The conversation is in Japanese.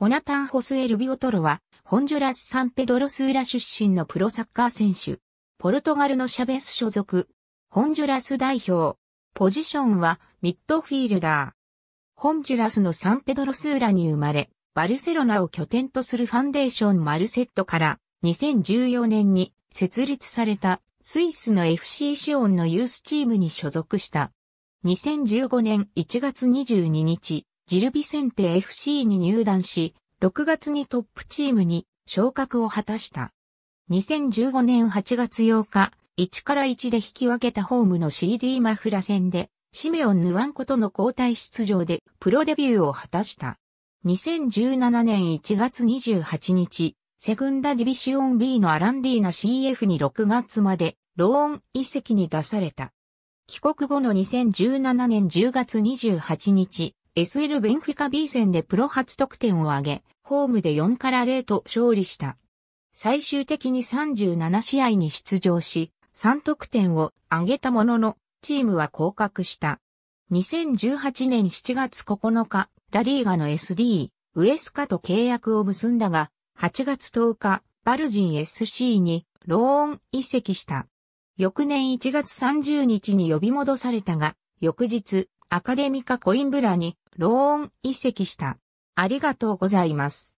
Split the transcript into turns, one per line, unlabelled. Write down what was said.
ホナタン・ホスエルビオトロは、ホンジュラス・サンペドロスーラ出身のプロサッカー選手。ポルトガルのシャベス所属。ホンジュラス代表。ポジションは、ミッドフィールダー。ホンジュラスのサンペドロスーラに生まれ、バルセロナを拠点とするファンデーションマルセットから2014年に設立されたスイスの FC シオンのユースチームに所属した。2015年1月22日、ジルビセンテ FC に入団し、6月にトップチームに昇格を果たした。2015年8月8日、1から1で引き分けたホームの CD マフラ戦で、シメオン・ヌワンコとの交代出場でプロデビューを果たした。2017年1月28日、セグンダディビシオン B のアランディーナ CF に6月までローン遺跡に出された。帰国後の2017年10月28日、SL ベンフィカ B 戦でプロ初得点を挙げ、ホームで4から0と勝利した。最終的に37試合に出場し、3得点を挙げたものの、チームは降格した。2018年7月9日、ラリーガの SD、ウエスカと契約を結んだが、8月10日、バルジン SC にローン移籍した。翌年1月30日に呼び戻されたが、翌日、アカデミカコインブラにローン移籍した。ありがとうございます。